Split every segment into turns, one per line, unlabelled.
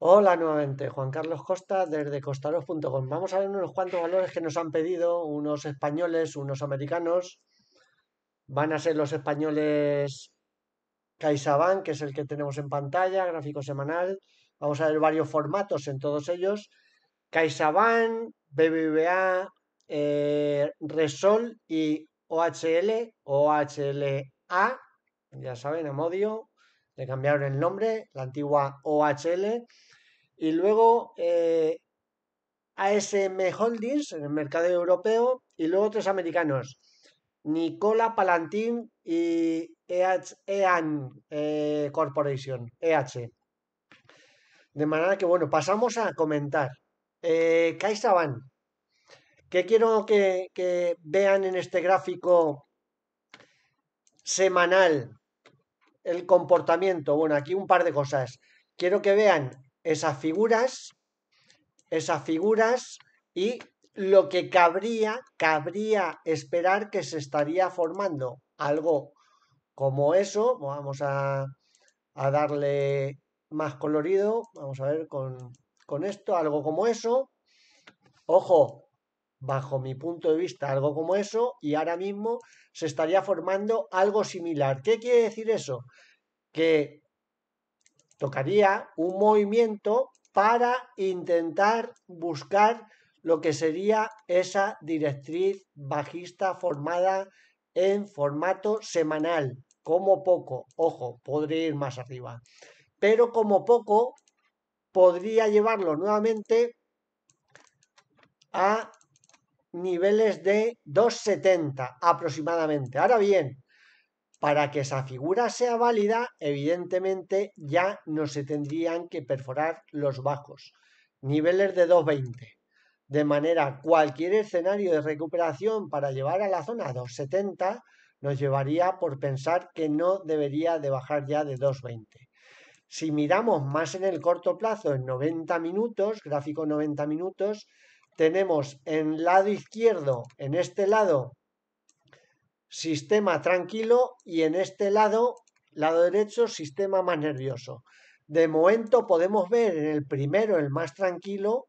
Hola nuevamente, Juan Carlos Costa desde costaros.com. Vamos a ver unos cuantos valores que nos han pedido unos españoles, unos americanos. Van a ser los españoles CaixaBank, que es el que tenemos en pantalla, gráfico semanal. Vamos a ver varios formatos en todos ellos. CaixaBank, BBVA, eh, Resol y OHL, OHLA, ya saben, Amodio, le cambiaron el nombre, la antigua OHL. Y luego eh, ASM Holdings en el mercado europeo y luego tres americanos, Nicola Palantín y EAN e eh, Corporation, EH. De manera que, bueno, pasamos a comentar. Eh, CaixaBank. ¿Qué quiero que vean en este gráfico semanal? El comportamiento. Bueno, aquí un par de cosas. Quiero que vean esas figuras, esas figuras y lo que cabría, cabría esperar que se estaría formando algo como eso. Vamos a, darle más colorido, vamos a ver con esto, algo como eso. Ojo, bajo mi punto de vista, algo como eso, y ahora mismo se estaría formando algo similar. ¿Qué quiere decir eso? Que tocaría un movimiento para intentar buscar lo que sería esa directriz bajista formada en formato semanal, como poco, ojo, podría ir más arriba, pero como poco podría llevarlo nuevamente a niveles de 2,70 aproximadamente. Ahora bien, para que esa figura sea válida, evidentemente ya no se tendrían que perforar los bajos, niveles de 220. De manera, cualquier escenario de recuperación para llevar a la zona 270 nos llevaría por pensar que no debería de bajar ya de 220. Si miramos más en el corto plazo, en 90 minutos, gráfico 90 minutos, tenemos en lado izquierdo, en este lado, sistema tranquilo y en este lado, lado derecho, sistema más nervioso. De momento podemos ver en el primero, el más tranquilo,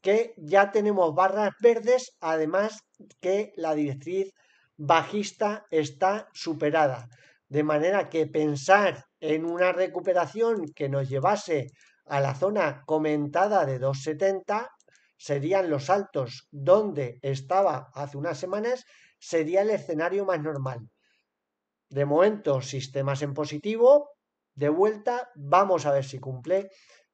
que ya tenemos barras verdes, además que la directriz bajista está superada. De manera que pensar en una recuperación que nos llevase a la zona comentada de 270 serían los altos donde estaba hace unas semanas sería el escenario más normal. De momento, sistemas en positivo, de vuelta, vamos a ver si cumple.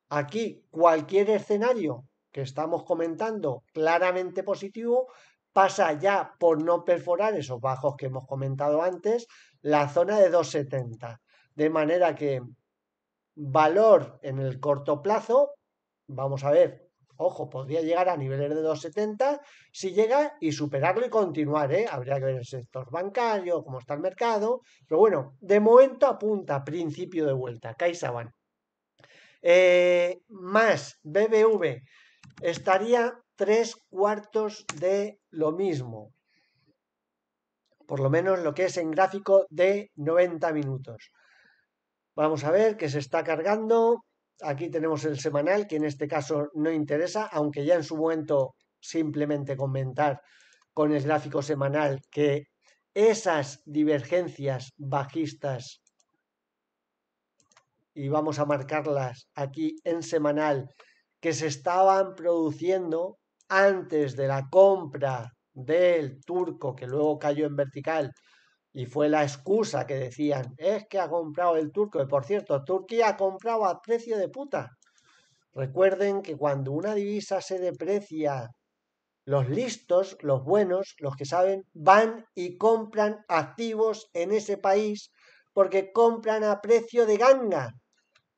Aquí, cualquier escenario que estamos comentando claramente positivo pasa ya por no perforar esos bajos que hemos comentado antes, la zona de 270. De manera que valor en el corto plazo, vamos a ver Ojo, podría llegar a niveles de 2,70 si llega y superarlo y continuar. ¿eh? Habría que ver el sector bancario, cómo está el mercado. Pero bueno, de momento apunta principio de vuelta. CaixaBank. Eh, más BBV estaría tres cuartos de lo mismo. Por lo menos lo que es en gráfico de 90 minutos. Vamos a ver que se está cargando. Aquí tenemos el semanal, que en este caso no interesa, aunque ya en su momento simplemente comentar con el gráfico semanal que esas divergencias bajistas, y vamos a marcarlas aquí en semanal, que se estaban produciendo antes de la compra del turco, que luego cayó en vertical, y fue la excusa que decían, es que ha comprado el turco. Y por cierto, Turquía ha comprado a precio de puta. Recuerden que cuando una divisa se deprecia, los listos, los buenos, los que saben, van y compran activos en ese país porque compran a precio de ganga.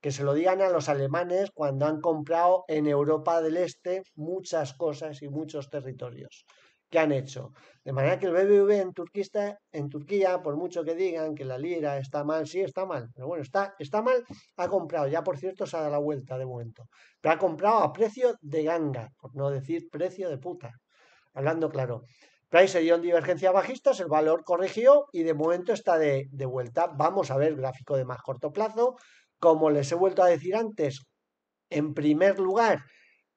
Que se lo digan a los alemanes cuando han comprado en Europa del Este muchas cosas y muchos territorios que han hecho. De manera que el BBV en, Turquista, en Turquía, por mucho que digan que la lira está mal, sí está mal, pero bueno, está, está mal, ha comprado, ya por cierto se ha dado la vuelta de momento, pero ha comprado a precio de ganga, por no decir precio de puta, hablando claro. Price se dio divergencia bajistas, el valor corrigió y de momento está de, de vuelta. Vamos a ver gráfico de más corto plazo. Como les he vuelto a decir antes, en primer lugar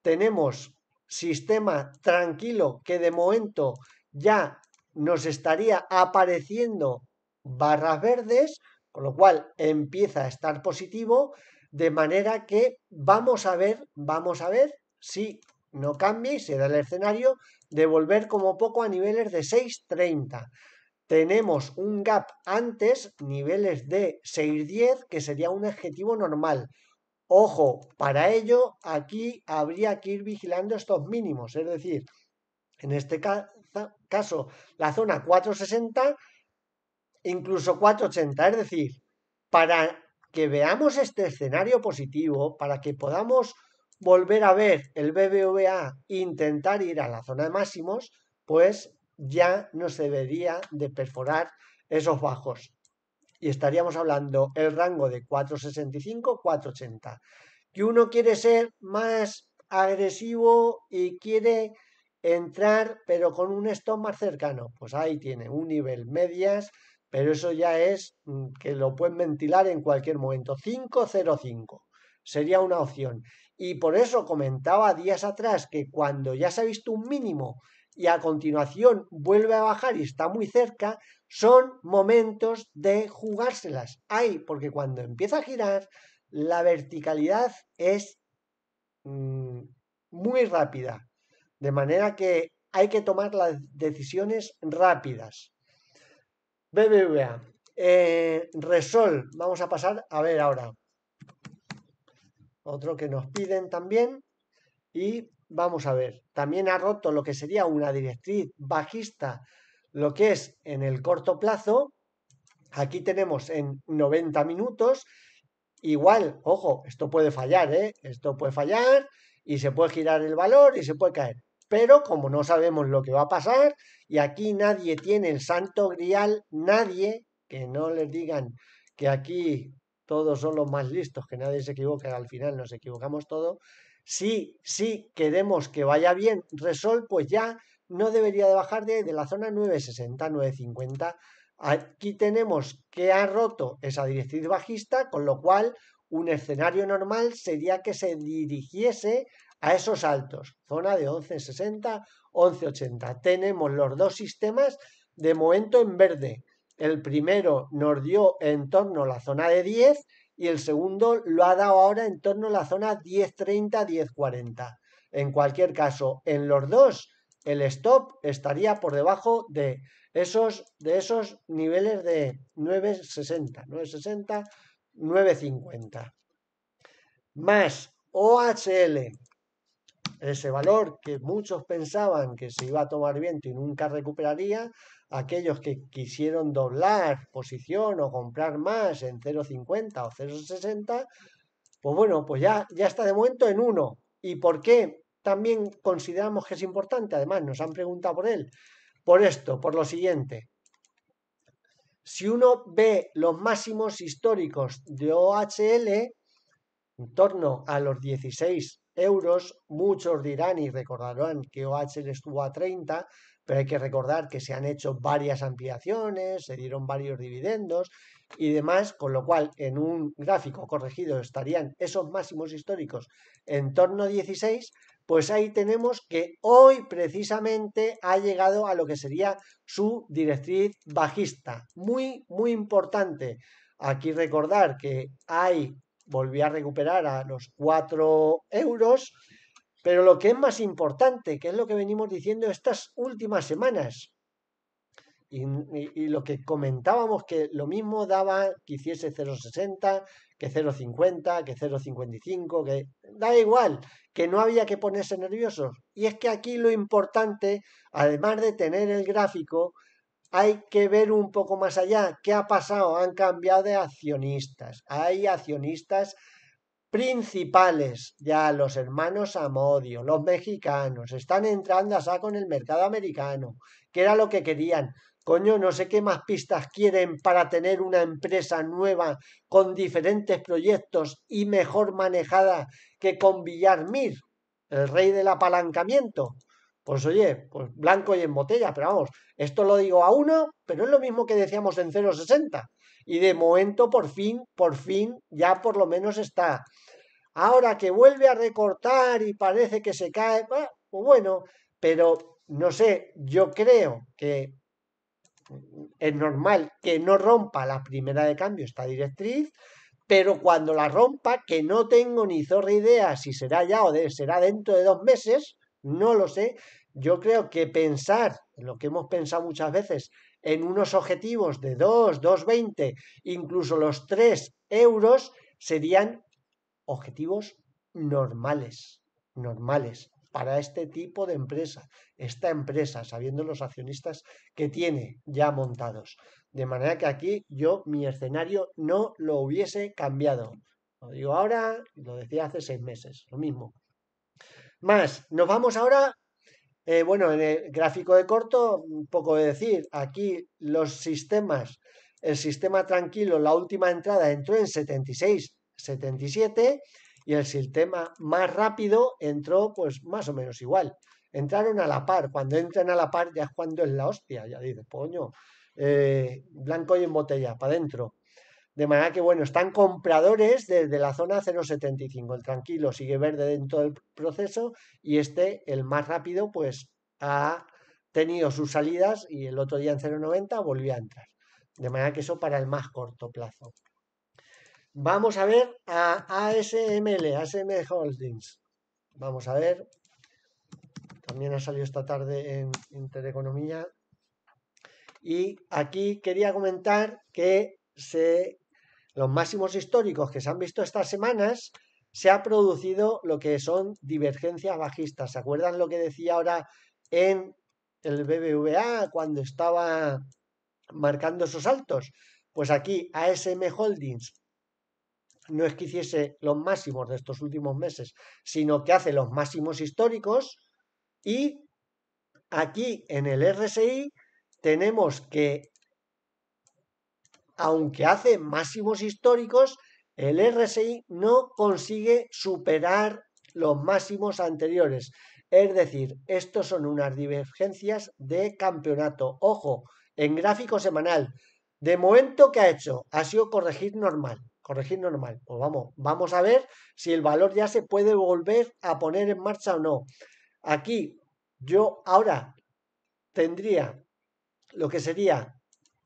tenemos sistema tranquilo que de momento ya nos estaría apareciendo barras verdes, con lo cual empieza a estar positivo, de manera que vamos a ver, vamos a ver si no cambia y se da el escenario de volver como poco a niveles de 6.30. Tenemos un gap antes, niveles de 6.10, que sería un objetivo normal. Ojo, para ello aquí habría que ir vigilando estos mínimos, es decir, en este caso la zona 460, incluso 480, es decir, para que veamos este escenario positivo, para que podamos volver a ver el BBVA e intentar ir a la zona de máximos, pues ya no se debería de perforar esos bajos y estaríamos hablando el rango de 465-480. Que uno quiere ser más agresivo y quiere entrar, pero con un stop más cercano. Pues ahí tiene un nivel medias, pero eso ya es mm, que lo pueden ventilar en cualquier momento. 505 sería una opción. Y por eso comentaba días atrás que cuando ya se ha visto un mínimo y a continuación vuelve a bajar y está muy cerca, son momentos de jugárselas. Hay, porque cuando empieza a girar, la verticalidad es mm, muy rápida. De manera que hay que tomar las decisiones rápidas. BBVA. Eh, Resol. Vamos a pasar a ver ahora. Otro que nos piden también. Y vamos a ver, también ha roto lo que sería una directriz bajista, lo que es en el corto plazo. Aquí tenemos en 90 minutos, igual, ojo, esto puede fallar, ¿eh? Esto puede fallar y se puede girar el valor y se puede caer. Pero como no sabemos lo que va a pasar y aquí nadie tiene el santo grial, nadie, que no les digan que aquí todos son los más listos, que nadie se equivoca, al final nos equivocamos todos, si, queremos que vaya bien Resol, pues ya no debería de bajar de, de la zona 960, 950. Aquí tenemos que ha roto esa directriz bajista, con lo cual un escenario normal sería que se dirigiese a esos altos, zona de 1160, 1180. Tenemos los dos sistemas de momento en verde. El primero nos dio en torno a la zona de 10 y el segundo lo ha dado ahora en torno a la zona 10.30-10.40. En cualquier caso, en los dos el stop estaría por debajo de esos, de esos niveles de 9.60, 9.60, 9.50. Más OHL, ese valor que muchos pensaban que se iba a tomar viento y nunca recuperaría, aquellos que quisieron doblar posición o comprar más en 0,50 o 0,60, pues bueno, pues ya, ya está de momento en 1. ¿Y por qué también consideramos que es importante? Además, nos han preguntado por él. Por esto, por lo siguiente. Si uno ve los máximos históricos de OHL en torno a los 16 euros, muchos dirán y recordarán que OHL estuvo a 30, pero hay que recordar que se han hecho varias ampliaciones, se dieron varios dividendos y demás, con lo cual en un gráfico corregido estarían esos máximos históricos en torno a 16, pues ahí tenemos que hoy precisamente ha llegado a lo que sería su directriz bajista, muy, muy importante. Aquí recordar que hay, volvió a recuperar a los 4 euros, pero lo que es más importante, que es lo que venimos diciendo estas últimas semanas, y, lo que comentábamos que lo mismo daba que hiciese 0,60, que 0,50, que 0,55, que da igual, que no había que ponerse nerviosos. Y es que aquí lo importante, además de tener el gráfico, hay que ver un poco más allá. ¿Qué ha pasado? Han cambiado de accionistas. Hay accionistas principales. Ya los hermanos Amodio, los mexicanos, están entrando a saco en el mercado americano, que era lo que querían. Coño, no sé qué más pistas quieren para tener una empresa nueva con diferentes proyectos y mejor manejada que con Villarmir, el rey del apalancamiento. Pues oye, pues blanco y en botella, pero vamos, esto lo digo a uno, pero es lo mismo que decíamos en 060. Y de momento, por fin, por fin, ya por lo menos está Ahora que vuelve a recortar y parece que se cae, ah, pues bueno, pero no sé, yo creo que es normal que no rompa la primera de cambio esta directriz, pero cuando la rompa, que no tengo ni zorra idea si será ya o será dentro de dos meses, no lo sé, yo creo que pensar, en lo que hemos pensado muchas veces, en unos objetivos de 2, 2,20, incluso los 3 euros, serían objetivos normales, normales para este tipo de empresa, esta empresa, sabiendo los accionistas que tiene ya montados. De manera que aquí yo mi escenario no lo hubiese cambiado. Lo digo ahora, lo decía hace seis meses, lo mismo. Más, nos vamos ahora, eh, bueno, en el gráfico de corto, un poco de decir, aquí los sistemas, el sistema tranquilo, la última entrada entró en 76, 77 y el sistema más rápido entró pues más o menos igual. Entraron a la par, cuando entran a la par ya es cuando es la hostia, ya dices, poño, eh, blanco y en botella, para adentro. De manera que, bueno, están compradores desde la zona 0.75. El tranquilo sigue verde dentro del proceso y este, el más rápido, pues ha tenido sus salidas y el otro día en 0.90 volvió a entrar. De manera que eso para el más corto plazo. Vamos a ver a ASML, ASM Holdings. Vamos a ver. También ha salido esta tarde en Intereconomía. Y aquí quería comentar que se, los máximos históricos que se han visto estas semanas se ha producido lo que son divergencias bajistas. ¿Se acuerdan lo que decía ahora en el BBVA cuando estaba marcando esos altos? Pues aquí ASM Holdings no es que hiciese los máximos de estos últimos meses, sino que hace los máximos históricos y aquí en el RSI tenemos que, aunque hace máximos históricos, el RSI no consigue superar los máximos anteriores. Es decir, estos son unas divergencias de campeonato. Ojo, en gráfico semanal. De momento, ¿qué ha hecho? Ha sido corregir normal corregir normal. Pues vamos, vamos a ver si el valor ya se puede volver a poner en marcha o no. Aquí yo ahora tendría lo que sería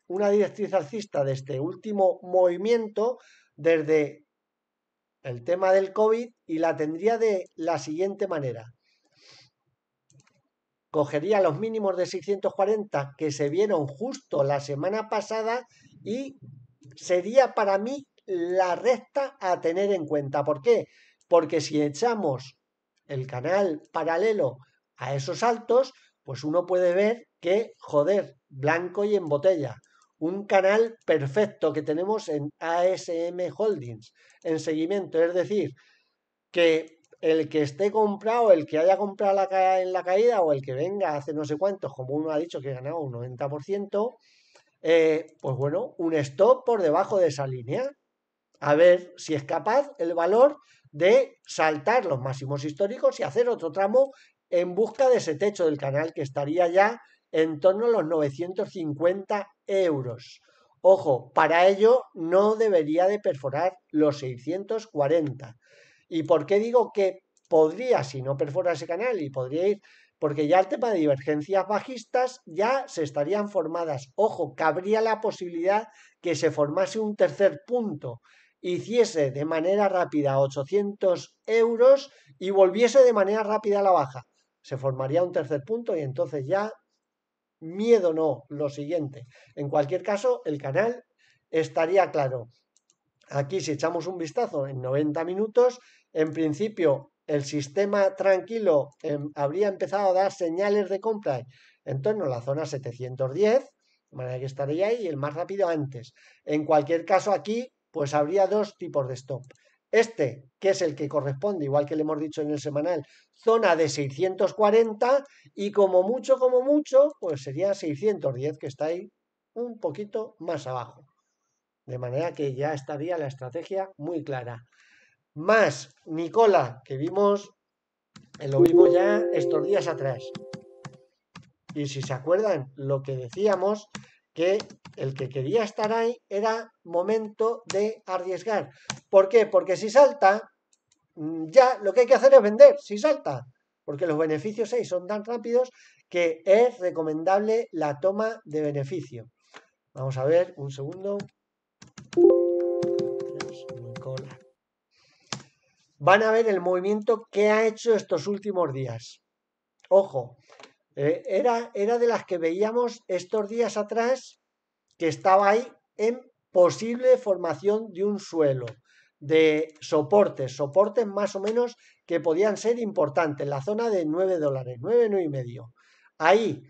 una directriz alcista de este último movimiento desde el tema del COVID y la tendría de la siguiente manera. Cogería los mínimos de 640 que se vieron justo la semana pasada y sería para mí la recta a tener en cuenta. ¿Por qué? Porque si echamos el canal paralelo a esos altos, pues uno puede ver que, joder, blanco y en botella. Un canal perfecto que tenemos en ASM Holdings, en seguimiento. Es decir, que el que esté comprado, el que haya comprado la en la caída o el que venga hace no sé cuántos, como uno ha dicho que ganado un 90%, eh, pues bueno, un stop por debajo de esa línea a ver si es capaz el valor de saltar los máximos históricos y hacer otro tramo en busca de ese techo del canal que estaría ya en torno a los 950 euros. Ojo, para ello no debería de perforar los 640. ¿Y por qué digo que podría, si no perfora ese canal, y podría ir? Porque ya el tema de divergencias bajistas ya se estarían formadas. Ojo, cabría la posibilidad que se formase un tercer punto hiciese de manera rápida 800 euros y volviese de manera rápida a la baja. Se formaría un tercer punto y entonces ya miedo no, lo siguiente. En cualquier caso, el canal estaría claro. Aquí si echamos un vistazo en 90 minutos, en principio el sistema tranquilo em, habría empezado a dar señales de compra en torno a la zona 710, de manera que estaría ahí, el más rápido antes. En cualquier caso, aquí pues habría dos tipos de stop. Este, que es el que corresponde, igual que le hemos dicho en el semanal, zona de 640 y como mucho, como mucho, pues sería 610, que está ahí un poquito más abajo. De manera que ya estaría la estrategia muy clara. Más Nicola, que vimos, eh, lo vimos ya estos días atrás. Y si se acuerdan lo que decíamos, que el que quería estar ahí era momento de arriesgar. ¿Por qué? Porque si salta, mm, ya lo que hay que hacer es vender, si salta, porque los beneficios ahí son tan rápidos que es recomendable la toma de beneficio. Vamos a ver, un segundo. Van a ver el movimiento que ha hecho estos últimos días. Ojo, eh, era, era de las que veíamos estos días atrás que estaba ahí en posible formación de un suelo, de soportes, soportes más o menos que podían ser importantes, la zona de 9 dólares, 9, y medio. Ahí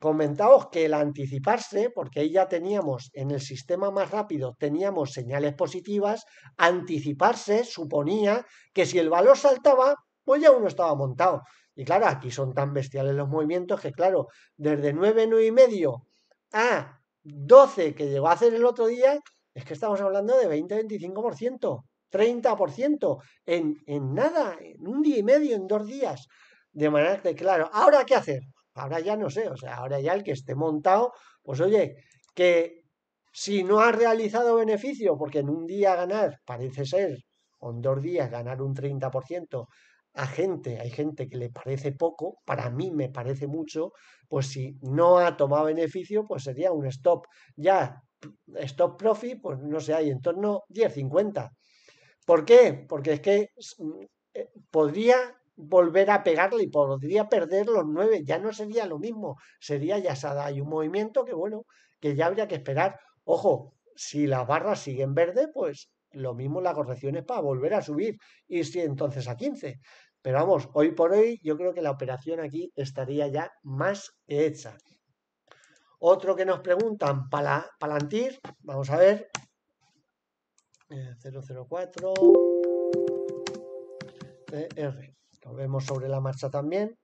comentaos que el anticiparse, porque ahí ya teníamos en el sistema más rápido, teníamos señales positivas, anticiparse suponía que si el valor saltaba, pues ya uno estaba montado. Y claro, aquí son tan bestiales los movimientos que, claro, desde 9, 9 y medio a 12 que llegó a hacer el otro día, es que estamos hablando de 20, 25%, 30% en, en nada, en un día y medio, en dos días. De manera que, claro, ¿ahora qué hacer? Ahora ya no sé, o sea, ahora ya el que esté montado, pues oye, que si no ha realizado beneficio, porque en un día ganar parece ser, o en dos días ganar un 30%, a gente, hay gente que le parece poco, para mí me parece mucho, pues si no ha tomado beneficio, pues sería un stop ya, stop profit, pues no sé, hay en torno 10-50. ¿Por qué? Porque es que mm, eh, podría volver a pegarle y podría perder los 9, ya no sería lo mismo, sería ya Hay un movimiento que bueno, que ya habría que esperar. Ojo, si las barras siguen verde, pues lo mismo la corrección es para volver a subir, y si entonces a 15. Pero vamos, hoy por hoy yo creo que la operación aquí estaría ya más hecha. Otro que nos preguntan, para Palantir, vamos a ver, 004 eh, R Lo vemos sobre la marcha también.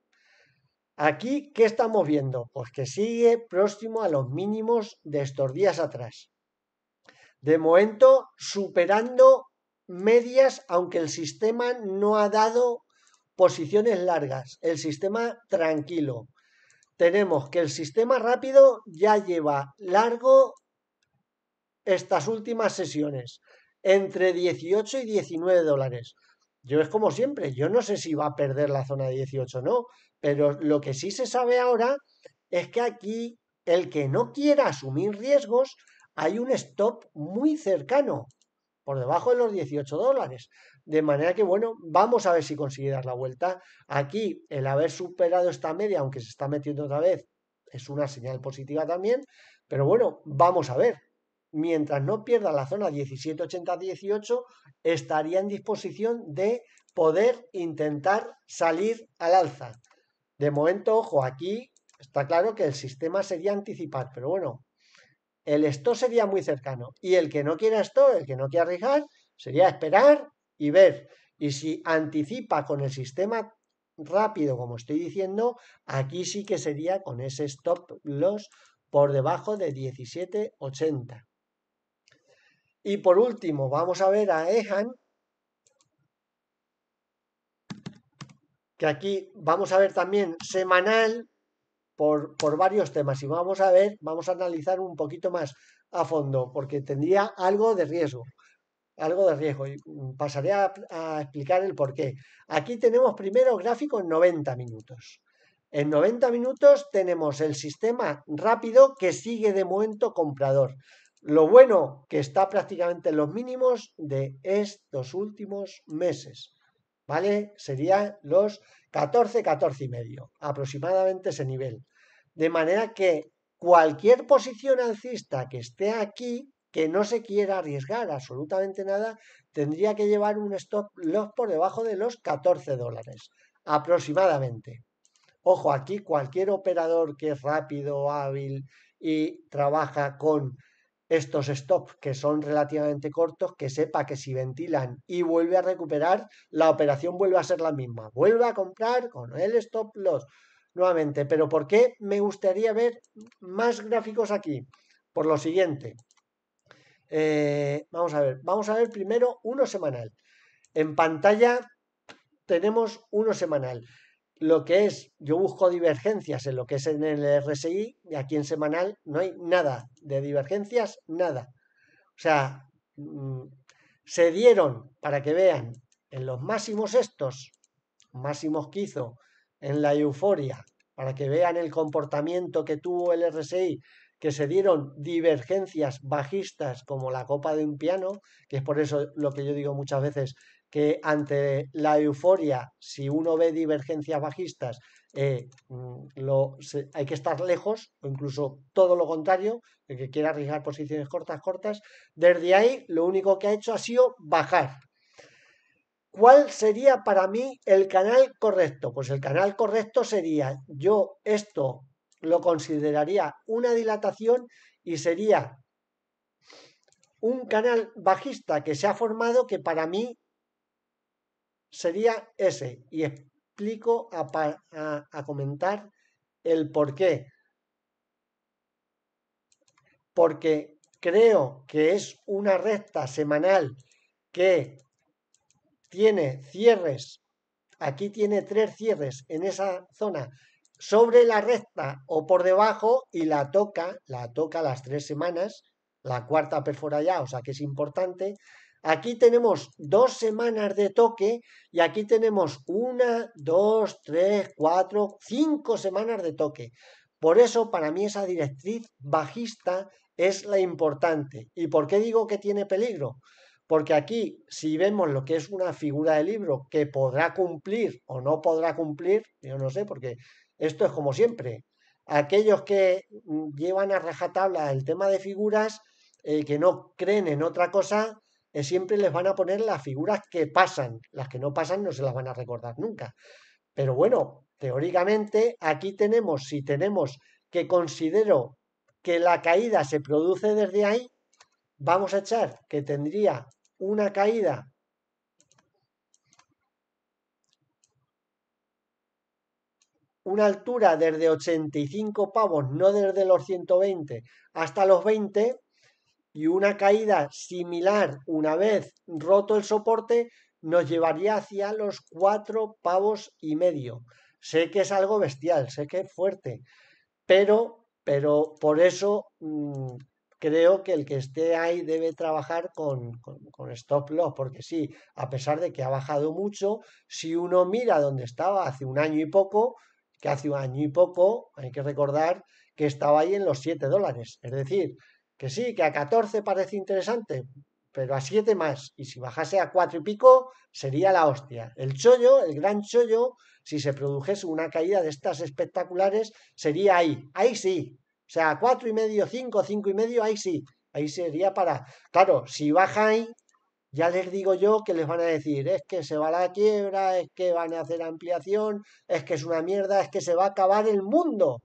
Aquí, ¿qué estamos viendo? Pues que sigue próximo a los mínimos de estos días atrás. De momento, superando medias, aunque el sistema no ha dado posiciones largas. El sistema tranquilo. Tenemos que el sistema rápido ya lleva largo estas últimas sesiones. Entre 18 y 19 dólares. Yo es como siempre, yo no sé si va a perder la zona de 18 o no, pero lo que sí se sabe ahora es que aquí el que no quiera asumir riesgos hay un stop muy cercano, por debajo de los 18 dólares. De manera que, bueno, vamos a ver si consigue dar la vuelta. Aquí, el haber superado esta media, aunque se está metiendo otra vez, es una señal positiva también. Pero bueno, vamos a ver. Mientras no pierda la zona 17,80-18, estaría en disposición de poder intentar salir al alza. De momento, ojo, aquí está claro que el sistema sería anticipar, pero bueno, el esto sería muy cercano. Y el que no quiera esto, el que no quiera arriesgar, sería esperar y ver. Y si anticipa con el sistema rápido, como estoy diciendo, aquí sí que sería con ese stop loss por debajo de 17.80. Y por último, vamos a ver a Ehan, que aquí vamos a ver también semanal, por, varios temas y vamos a ver, vamos a analizar un poquito más a fondo porque tendría algo de riesgo algo de riesgo y mm, pasaré a, a, explicar el por qué. Aquí tenemos primero gráfico en 90 minutos. En 90 minutos tenemos el sistema rápido que sigue de momento comprador. Lo bueno que está prácticamente en los mínimos de estos últimos meses. ¿Vale? Serían los 14, 14 y medio, aproximadamente ese nivel. De manera que cualquier posición alcista que esté aquí, que no se quiera arriesgar absolutamente nada, tendría que llevar un stop loss por debajo de los 14 dólares, aproximadamente. Ojo, aquí cualquier operador que es rápido, hábil y trabaja con estos stops que son relativamente cortos, que sepa que si ventilan y vuelve a recuperar, la operación vuelve a ser la misma. Vuelve a comprar con el stop loss nuevamente. Pero ¿por qué me gustaría ver más gráficos aquí? Por lo siguiente. Eh, vamos a ver. Vamos a ver primero uno semanal. En pantalla tenemos uno semanal lo que es, yo busco divergencias en lo que es en el RSI y aquí en semanal no hay nada de divergencias, nada. O sea, mm, se dieron, para que vean, en los máximos estos, máximos que hizo en la euforia, para que vean el comportamiento que tuvo el RSI, que se dieron divergencias bajistas como la copa de un piano, que es por eso lo que yo digo muchas veces, que ante la euforia, si uno ve divergencias bajistas, eh, mm, hay que estar lejos o incluso todo lo contrario, el que quiera arriesgar posiciones cortas, cortas. Desde ahí lo único que ha hecho ha sido bajar. ¿Cuál sería para mí el canal correcto? Pues el canal correcto sería, yo esto lo consideraría una dilatación y sería un canal bajista que se ha formado que para mí sería ese. Y explico a, comentar el por qué. Porque creo que es una recta semanal que tiene cierres. Aquí tiene tres cierres en esa zona sobre la recta o por debajo y la toca, la toca las tres semanas, la cuarta perfora ya, o sea que es importante, Aquí tenemos dos semanas de toque y aquí tenemos una, dos, tres, cuatro, cinco semanas de toque. Por eso para mí esa directriz bajista es la importante. ¿Y por qué digo que tiene peligro? Porque aquí, si vemos lo que es una figura de libro que podrá cumplir o no podrá cumplir, yo no sé, porque esto es como siempre. Aquellos que mm, llevan a rajatabla el tema de figuras, y eh, que no creen en otra cosa, eh, siempre les van a poner las figuras que pasan. Las que no pasan no se las van a recordar nunca. Pero bueno, teóricamente aquí tenemos, si tenemos que considero que la caída se produce desde ahí, vamos a echar que tendría una caída una altura desde 85 pavos, no desde los 120 hasta los 20, y una caída similar una vez roto el soporte nos llevaría hacia los cuatro pavos y medio. Sé que es algo bestial, sé que es fuerte, pero, pero por eso mm, creo que el que esté ahí debe trabajar con, stop loss, porque sí, a pesar de que ha bajado mucho, si uno mira donde estaba hace un año y poco, que hace un año y poco hay que recordar que estaba ahí en los 7 dólares, es decir, que sí, que a 14 parece interesante, pero a 7 más. Y si bajase a 4 y pico, sería la hostia. El chollo, el gran chollo, si se produjese una caída de estas espectaculares, sería ahí. Ahí sí. O sea, a 4 y medio, 5, 5 y medio, ahí sí. Ahí sería para. Claro, si baja ahí, ya les digo yo que les van a decir, es que se va la quiebra, es que van a hacer ampliación, es que es una mierda, es que se va a acabar el mundo.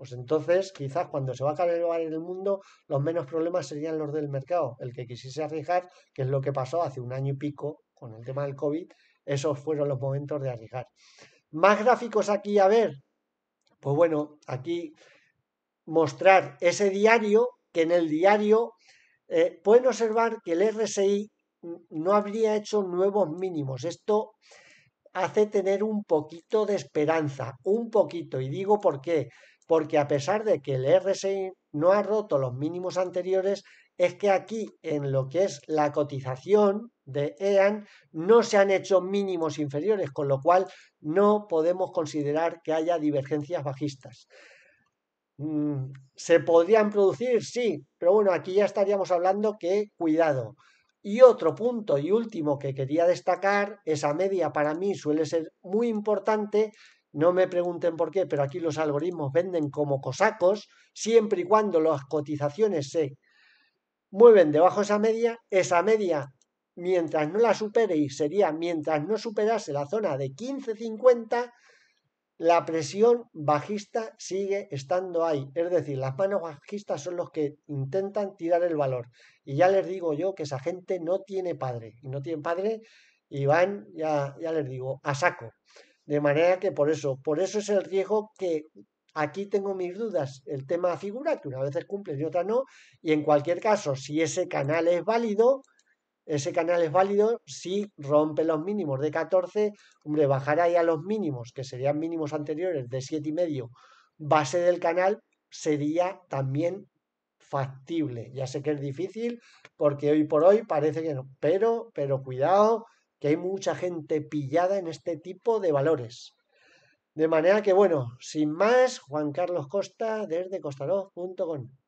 Pues entonces, quizás cuando se va a acabar en el mundo, los menos problemas serían los del mercado. El que quisiese arriesgar, que es lo que pasó hace un año y pico con el tema del COVID, esos fueron los momentos de arriesgar. Más gráficos aquí a ver. Pues bueno, aquí mostrar ese diario, que en el diario eh, pueden observar que el RSI no habría hecho nuevos mínimos. Esto hace tener un poquito de esperanza, un poquito. Y digo por qué, porque a pesar de que el RSI no ha roto los mínimos anteriores, es que aquí en lo que es la cotización de EAN no se han hecho mínimos inferiores, con lo cual no podemos considerar que haya divergencias bajistas. Mm, ¿Se podrían producir? Sí, pero bueno, aquí ya estaríamos hablando que, cuidado, y otro punto y último que quería destacar, esa media para mí suele ser muy importante, no me pregunten por qué, pero aquí los algoritmos venden como cosacos, siempre y cuando las cotizaciones se mueven debajo de esa media, esa media mientras no la supere y sería mientras no superase la zona de 15.50, la presión bajista sigue estando ahí. Es decir, las manos bajistas son los que intentan tirar el valor. Y ya les digo yo que esa gente no tiene padre. Y no tiene padre y van, ya, ya les digo, a saco. De manera que por eso, por eso es el riesgo que aquí tengo mis dudas. El tema figura, que una vez cumple y otra no. Y en cualquier caso, si ese canal es válido, ese canal es válido si rompe los mínimos de 14, hombre, bajar ahí a los mínimos, que serían mínimos anteriores de 7,5, base del canal sería también factible. Ya sé que es difícil porque hoy por hoy parece que no, pero, pero cuidado que hay mucha gente pillada en este tipo de valores. De manera que, bueno, sin más, Juan Carlos Costa desde costarov.com.